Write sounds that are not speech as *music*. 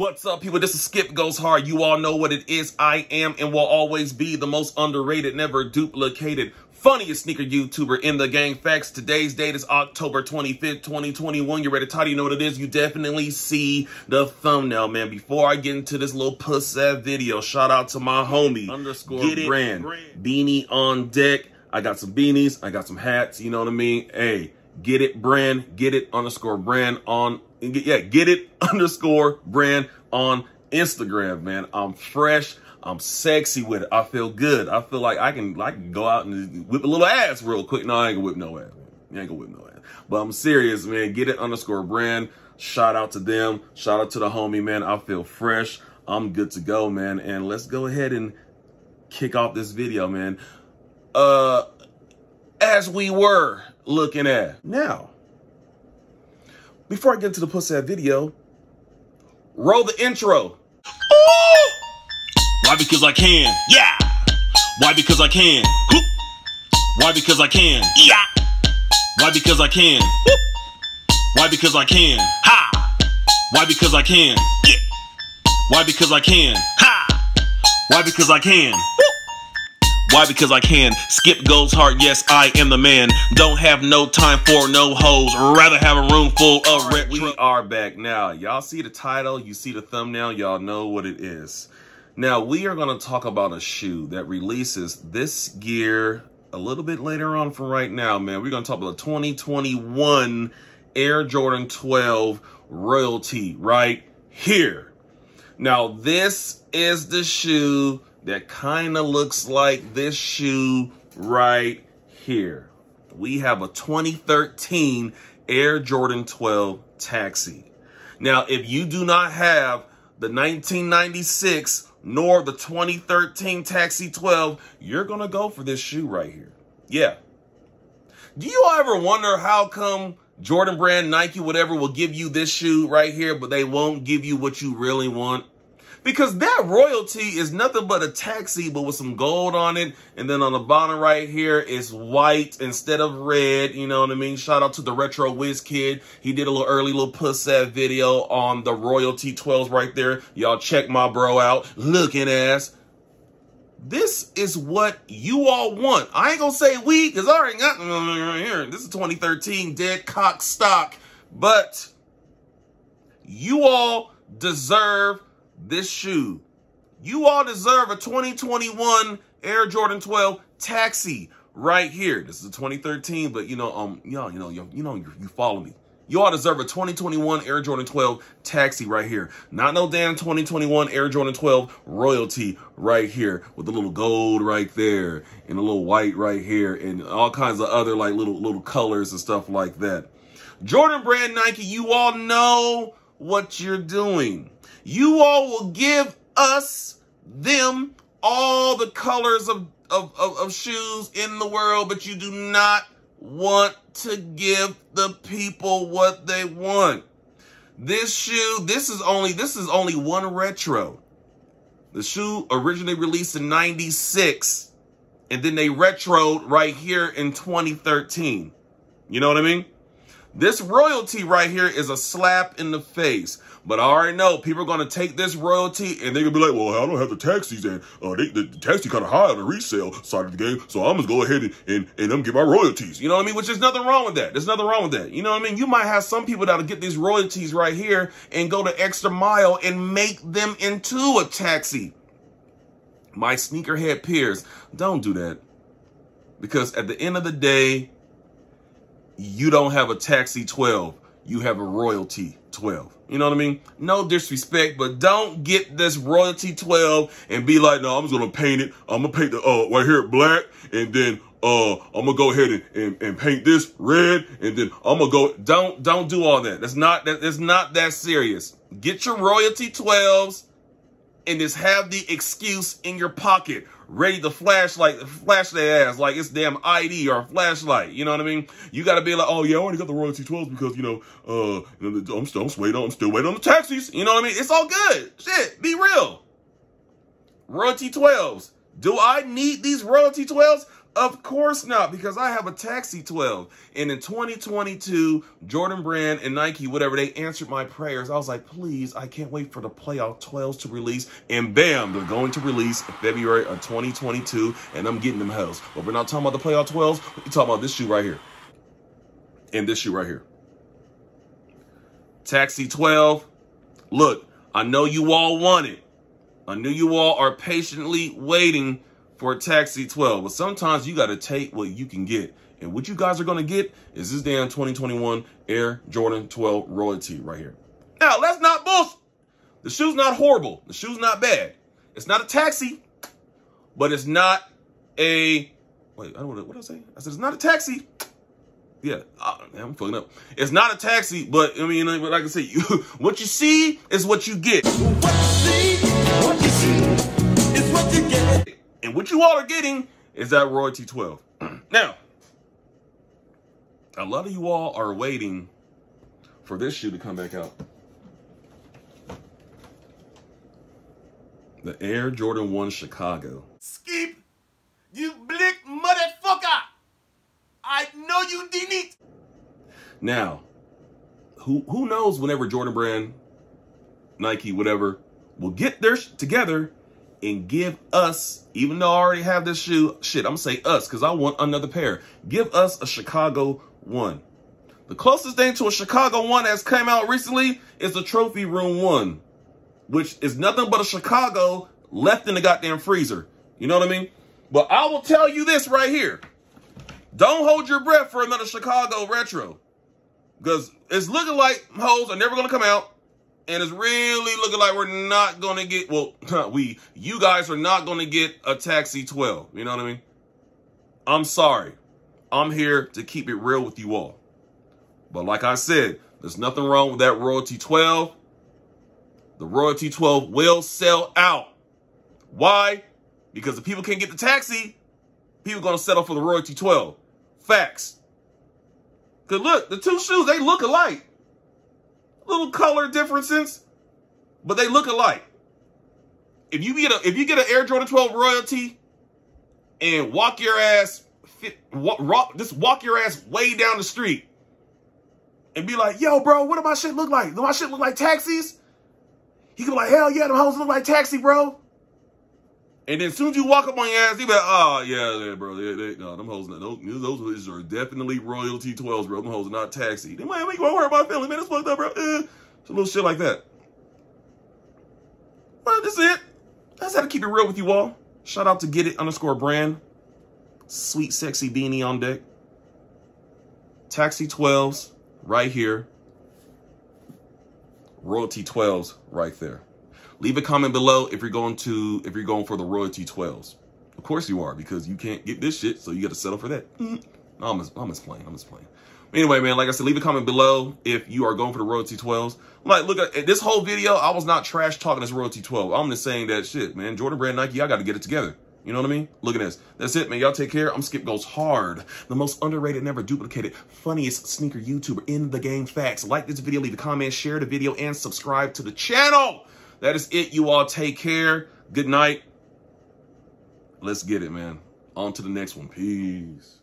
What's up, people? This is Skip Goes Hard. You all know what it is. I am and will always be the most underrated, never duplicated, funniest sneaker YouTuber in the gang. Facts, today's date is October 25th, 2021. You're ready to you know what it is. You definitely see the thumbnail, man. Before I get into this little puss video, shout out to my homie, underscore get brand, brand, beanie on deck. I got some beanies. I got some hats. You know what I mean? Hey, get it brand, get it underscore brand on yeah, get it *laughs* underscore brand on Instagram, man. I'm fresh. I'm sexy with it. I feel good. I feel like I can, like, go out and whip a little ass real quick. No, I ain't gonna whip no ass. I ain't gonna whip no ass. But I'm serious, man. Get it underscore brand. Shout out to them. Shout out to the homie, man. I feel fresh. I'm good to go, man. And let's go ahead and kick off this video, man. Uh, as we were looking at now before I get into the pussy video, roll the intro. Ooh! Why? Because I can. Yeah. Why? Because I can. Hoop. Why? Because I can. Yeah. Why? Because I can. Why? Because I can. Ha. Why? Because I can. Yeah. Why? Because I can. Ha. Why? Because I can. Why? Because I can. Skip goes hard, yes, I am the man. Don't have no time for no hoes. Rather have a room full of red. We are back now. Y'all see the title, you see the thumbnail, y'all know what it is. Now, we are going to talk about a shoe that releases this year a little bit later on from right now, man. We're going to talk about the 2021 Air Jordan 12 royalty right here. Now, this is the shoe that kind of looks like this shoe right here. We have a 2013 Air Jordan 12 Taxi. Now, if you do not have the 1996 nor the 2013 Taxi 12, you're going to go for this shoe right here. Yeah. Do you ever wonder how come Jordan brand, Nike, whatever will give you this shoe right here, but they won't give you what you really want? Because that royalty is nothing but a taxi, but with some gold on it. And then on the bottom right here, it's white instead of red. You know what I mean? Shout out to the Retro Wiz Kid. He did a little early little puss that video on the royalty 12s right there. Y'all check my bro out. Looking ass. This is what you all want. I ain't gonna say we, because I already got here. This is 2013 dead cock stock. But you all deserve this shoe. You all deserve a 2021 Air Jordan 12 taxi right here. This is 2013, but you know, um, y'all, you know, you, you know, you, you follow me. You all deserve a 2021 Air Jordan 12 taxi right here. Not no damn 2021 Air Jordan 12 royalty right here with a little gold right there and a little white right here and all kinds of other like little little colors and stuff like that. Jordan brand Nike, you all know what you're doing. You all will give us, them, all the colors of, of, of, of shoes in the world, but you do not want to give the people what they want. This shoe, this is only, this is only one retro. The shoe originally released in 96 and then they retroed right here in 2013. You know what I mean? This royalty right here is a slap in the face. But I already know people are going to take this royalty and they're going to be like, well, I don't have the taxis and uh, they, the, the taxi kind of high on the resale side of the game. So I'm going to go ahead and, and, and I'm get my royalties. You know what I mean? Which is nothing wrong with that. There's nothing wrong with that. You know what I mean? You might have some people that'll get these royalties right here and go the extra mile and make them into a taxi. My sneakerhead peers, don't do that. Because at the end of the day, you don't have a taxi 12. You have a royalty 12. You know what I mean? No disrespect, but don't get this royalty 12 and be like, no, I'm just going to paint it. I'm going to paint the, uh, right here black. And then, uh, I'm going to go ahead and, and, and, paint this red. And then I'm going to go. Don't, don't do all that. That's not, that, that's not that serious. Get your royalty 12s and just have the excuse in your pocket ready to flashlight, flash their ass like it's damn ID or a flashlight. You know what I mean? You got to be like, oh yeah, I already got the royalty 12s because you know, uh, I'm still, I'm waiting, I'm still waiting on the taxis. You know what I mean? It's all good. Shit, be real. Royalty 12s. Do I need these royalty 12s? Of course not, because I have a Taxi 12. And in 2022, Jordan Brand and Nike, whatever, they answered my prayers. I was like, please, I can't wait for the playoff 12s to release. And bam, they're going to release February of 2022, and I'm getting them hells. But we're not talking about the playoff 12s. We're talking about this shoe right here. And this shoe right here. Taxi 12. Look, I know you all want it. I know you all are patiently waiting for Taxi 12. But sometimes you got to take what you can get. And what you guys are going to get is this damn 2021 Air Jordan 12 royalty right here. Now, let's not bullshit. The shoe's not horrible. The shoe's not bad. It's not a taxi, but it's not a... Wait, I don't know what I say. I said, it's not a taxi. Yeah, oh, man, I'm fucking up. It's not a taxi, but I mean, like I said, you, *laughs* what you see is what you get. What you see, what you see is what you get. And what you all are getting is that royalty 12. *clears throat* now, a lot of you all are waiting for this shoe to come back out. The Air Jordan 1 Chicago. Skip, you blick motherfucker. I know you didn't. Now, who who knows whenever Jordan Brand, Nike, whatever, will get their together and give us, even though I already have this shoe, shit, I'm gonna say us because I want another pair. Give us a Chicago one. The closest thing to a Chicago one that's came out recently is the Trophy Room one, which is nothing but a Chicago left in the goddamn freezer. You know what I mean? But I will tell you this right here. Don't hold your breath for another Chicago retro. Because it's looking like hoes are never going to come out. And it's really looking like we're not going to get, well, *laughs* we, you guys are not going to get a Taxi 12. You know what I mean? I'm sorry. I'm here to keep it real with you all. But like I said, there's nothing wrong with that Royalty 12. The Royalty 12 will sell out. Why? Because if people can't get the taxi, people going to settle for the Royalty 12. Facts. Because look, the two shoes, they look alike little color differences, but they look alike. If you get a if you get an Air Jordan 12 royalty and walk your ass walk, just walk your ass way down the street and be like, yo, bro, what do my shit look like? Do my shit look like taxis? He can be like, hell yeah, them hoes look like taxi, bro. And then as soon as you walk up on your ass, you be like, oh, yeah, yeah bro, yeah, they, no, them hoes, those, those are definitely royalty 12s, bro. Them hoes are not taxi. Then, man, we will worry about man. It's fucked up, bro. It's uh, a little shit like that. But that's it. That's how to keep it real with you all. Shout out to Get It underscore brand. Sweet Sexy Beanie on deck. Taxi 12s right here. Royalty 12s right there. Leave a comment below if you're going to if you're going for the royalty 12s. Of course you are because you can't get this shit, so you got to settle for that. Mm. I'm just, I'm just playing. I'm just playing. Anyway, man, like I said, leave a comment below if you are going for the royalty 12s. Like, look at uh, this whole video. I was not trash talking this royalty 12. I'm just saying that shit, man. Jordan Brand Nike, I got to get it together. You know what I mean? Look at this. That's it, man. Y'all take care. I'm Skip Goes Hard, the most underrated, never duplicated, funniest sneaker YouTuber in the game. Facts. Like this video, leave a comment, share the video, and subscribe to the channel. That is it. You all take care. Good night. Let's get it, man. On to the next one. Peace.